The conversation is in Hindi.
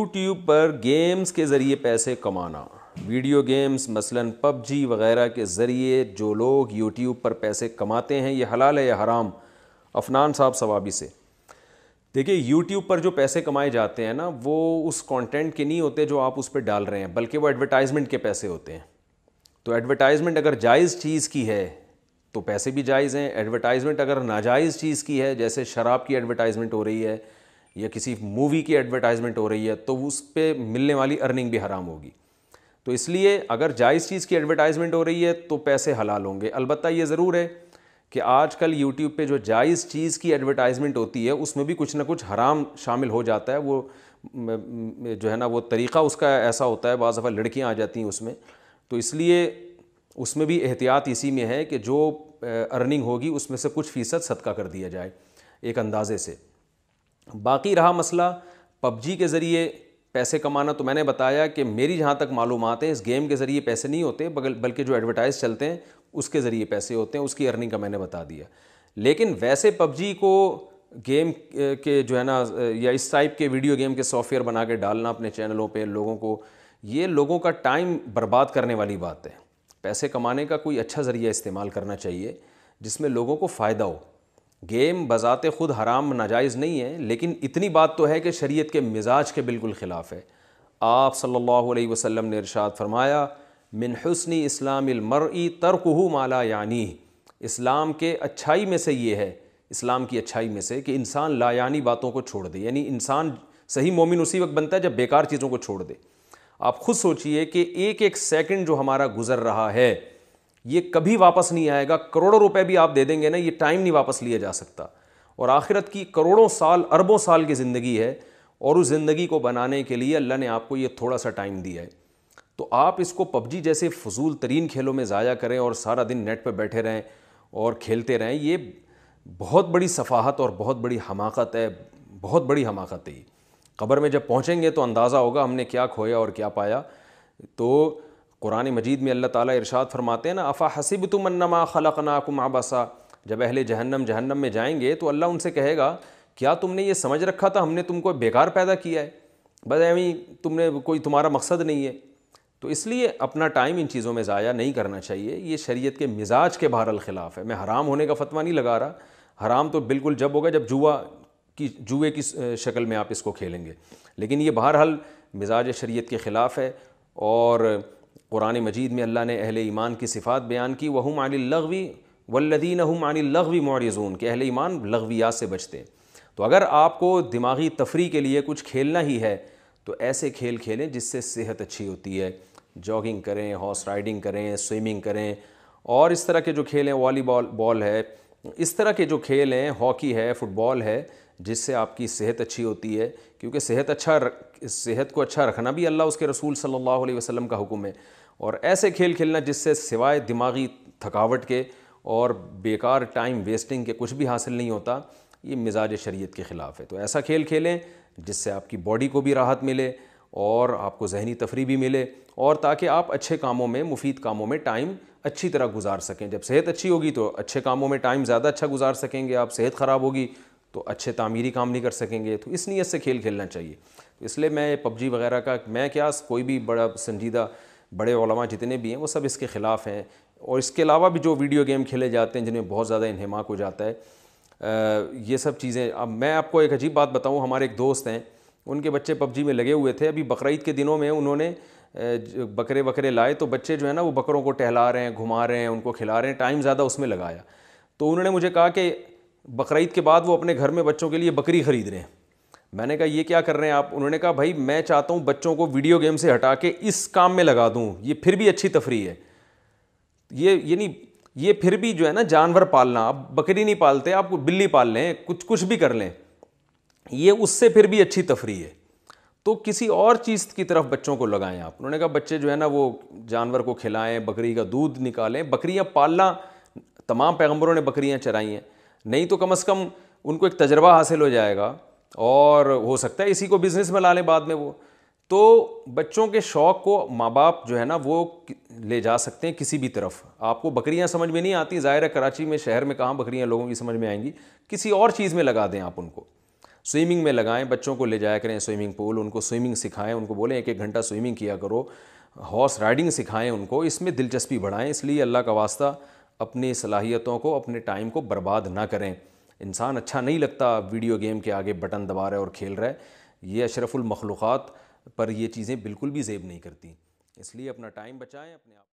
यूट्यूब पर गेम्स के ज़रिए पैसे कमाना वीडियो गेम्स मसलन पबजी वगैरह के ज़रिए जो लोग यूट्यूब पर पैसे कमाते हैं ये हलाल है या हराम अफनान साहब सवाबी से देखिए यूट्यूब पर जो पैसे कमाए जाते हैं ना वो उस कंटेंट के नहीं होते जो आप उस पर डाल रहे हैं बल्कि वो एडवर्टाइजमेंट के पैसे होते हैं तो एडवर्टाइजमेंट अगर जायज़ चीज़ की है तो पैसे भी जायज़ हैं एडवर्टाइजमेंट अगर नाजायज़ चीज़ की है जैसे शराब की एडवर्टाइजमेंट हो रही है या किसी मूवी की एडवर्टाइजमेंट हो रही है तो उस पर मिलने वाली अर्निंग भी हराम होगी तो इसलिए अगर जायज़ चीज़ की एडवर्टाइजमेंट हो रही है तो पैसे हलाल होंगे अलबत् ये ज़रूर है कि आजकल यूट्यूब पे जो जायज़ चीज़ की एडवर्टाइजमेंट होती है उसमें भी कुछ ना कुछ हराम शामिल हो जाता है वो जो है ना वो तरीक़ा उसका ऐसा होता है बज़ दफ़ा लड़कियाँ आ जाती हैं उसमें तो इसलिए उसमें भी एहतियात इसी में है कि जो अर्निंग होगी उसमें से कुछ फ़ीसद सदका कर दिया जाए एक अंदाज़े से बाकी रहा मसला पबजी के ज़रिए पैसे कमाना तो मैंने बताया कि मेरी जहाँ तक मालूम है इस गेम के ज़रिए पैसे नहीं होते बल्कि जो एडवर्टाइज़ चलते हैं उसके ज़रिए पैसे होते हैं उसकी अर्निंग का मैंने बता दिया लेकिन वैसे पबजी को गेम के जो है ना या इस टाइप के वीडियो गेम के सॉफ्टवेयर बना के डालना अपने चैनलों पर लोगों को ये लोगों का टाइम बर्बाद करने वाली बात है पैसे कमाने का कोई अच्छा ज़रिया इस्तेमाल करना चाहिए जिसमें लोगों को फ़ायदा हो गेम बज़ाते ख़ुद हराम नाजायज़ नहीं है लेकिन इतनी बात तो है कि शरीयत के मिजाज के बिल्कुल ख़िलाफ़ है आप सल्लल्लाहु अलैहि वसल्लम ने इरशाद फरमाया मिन हसन इस्लामरई तरकहू माला यानी इस्लाम के अच्छाई में से ये है इस्लाम की अच्छाई में से कि इंसान लायानी बातों को छोड़ दे यानी इंसान सही मोमिन उसी वक्त बनता है जब बेकार चीज़ों को छोड़ दे आप खुद सोचिए कि एक एक सेकंड जो हमारा गुज़र रहा है ये कभी वापस नहीं आएगा करोड़ों रुपए भी आप दे देंगे ना ये टाइम नहीं वापस लिया जा सकता और आखिरत की करोड़ों साल अरबों साल की ज़िंदगी है और उस ज़िंदगी को बनाने के लिए अल्लाह ने आपको ये थोड़ा सा टाइम दिया है तो आप इसको पबजी जैसे फजूल तरीन खेलों में ज़ाया करें और सारा दिन नेट पर बैठे रहें और खेलते रहें ये बहुत बड़ी सफाहत और बहुत बड़ी हमाकत है बहुत बड़ी हमाकत है ये में जब पहुँचेंगे तो अंदाज़ा होगा हमने क्या खोया और क्या पाया तो कुरान मजीद में अल्लाह ताला इरशाद फरमाते हैं ना अफ़ा हसीब तुम अन्नमा कुम आबासा जब अहले जहन्नम जहन्नम में जाएंगे तो अल्लाह उनसे कहेगा क्या तुमने ये समझ रखा था हमने तुमको बेकार पैदा किया है बस एवी तुमने कोई तुम्हारा मकसद नहीं है तो इसलिए अपना टाइम इन चीज़ों में ज़ाया नहीं करना चाहिए ये शरीयत के मिजाज के बहरल ख़िलाफ़ है मैं हराम होने का फतवा नहीं लगा रहा हराम तो बिल्कुल जब होगा जब जुआ की जुए की शक्ल में आप इसको खेलेंगे लेकिन ये बहरहाल मिजाज शरीयत के ख़िलाफ़ है और कुरान मजीद में अल्लाह ने अहल ईमान की सिफ़ात बयान की वहम आलवी वल्लदीन हम आलवी मोरिज़ून के अहल ईमान लगवियात से बचते हैं तो अगर आपको दिमागी तफरी के लिए कुछ खेलना ही है तो ऐसे खेल खेलें जिससे सेहत अच्छी होती है जॉगिंग करें हॉर्स राइडिंग करें स्विमिंग करें और इस तरह के जो खेल हैं वॉलीबॉल बॉल है इस तरह के जो खेल हैं हॉकी है फुटबॉल है जिससे आपकी सेहत अच्छी होती है क्योंकि सेहत अच्छा सेहत को अच्छा रखना भी अल्लाह उसके रसूल सल्लल्लाहु अलैहि वसल्लम का हुक्म है और ऐसे खेल खेलना जिससे सिवाय दिमागी थकावट के और बेकार टाइम वेस्टिंग के कुछ भी हासिल नहीं होता ये मिजाज शरीयत के ख़िलाफ़ है तो ऐसा खेल खेलें जिससे आपकी बॉडी को भी राहत मिले और आपको जहनी तफरी भी मिले और ताकि आप अच्छे कामों में मुफीद कामों में टाइम अच्छी तरह गुजार सकें जब सेहत अच्छी होगी तो अच्छे कामों में टाइम ज़्यादा अच्छा गुजार सकेंगे आप सेहत ख़राब होगी तो अच्छे तामीरी काम नहीं कर सकेंगे तो इस नीयत से खेल खेलना चाहिए तो इसलिए मैं पबजी वगैरह का मैं क्या कोई भी बड़ा संजीदा बड़े ओलमा जितने भी हैं वो सब इसके ख़िलाफ़ हैं और इसके अलावा भी जो वीडियो गेम खेले जाते हैं जिन्हें बहुत ज़्यादा इन्हमाक हो जाता है ये सब चीज़ें अब मैं आपको एक अजीब बात बताऊँ हमारे एक दोस्त हैं उनके बच्चे पबजी में लगे हुए थे अभी बकरीद के दिनों में उन्होंने बकरे बकरे लाए तो बच्चे जो है ना वो बकरों को टहला रहे हैं घुमा रहे हैं उनको खिला रहे हैं टाइम ज़्यादा उसमें लगाया तो उन्होंने मुझे कहा कि बकरीद के बाद वो अपने घर में बच्चों के लिए बकरी ख़रीद रहे हैं मैंने कहा ये क्या कर रहे हैं आप उन्होंने कहा भाई मैं चाहता हूँ बच्चों को वीडियो गेम से हटा के इस काम में लगा दूँ ये फिर भी अच्छी तफरी है ये नहीं ये फिर भी जो है ना जानवर पालना आप बकरी नहीं पालते आप बिल्ली पाल लें कुछ कुछ भी कर लें ये उससे फिर भी अच्छी तफरी है तो किसी और चीज़ की तरफ बच्चों को लगाएं आप उन्होंने कहा बच्चे जो है ना वो जानवर को खिलाएं बकरी का दूध निकालें बकरियां पालना तमाम पैगंबरों ने बकरियां चराई हैं नहीं तो कम से कम उनको एक तजर्बा हासिल हो जाएगा और हो सकता है इसी को बिज़नेस में ला लें बाद में वो तो बच्चों के शौक़ को माँ बाप जो है ना वो ले जा सकते हैं किसी भी तरफ आपको बकरियाँ समझ में नहीं आती ज़ाहिर है कराची में शहर में कहाँ बकरियाँ लोगों की समझ में आएंगी किसी और चीज़ में लगा दें आप उनको स्विमिंग में लगाएं बच्चों को ले जाया करें स्विमिंग पूल उनको स्विमिंग सिखाएं उनको बोलें एक एक घंटा स्विमिंग किया करो हॉर्स राइडिंग सिखाएं उनको इसमें दिलचस्पी बढ़ाएं इसलिए अल्लाह का वास्ता अपनी सलाहियतों को अपने टाइम को बर्बाद ना करें इंसान अच्छा नहीं लगता वीडियो गेम के आगे बटन दबा रहा है और खेल रहा है ये अशरफुल मखलूक़ात पर ये चीज़ें बिल्कुल भी जेब नहीं करती इसलिए अपना टाइम बचाएं अपने आप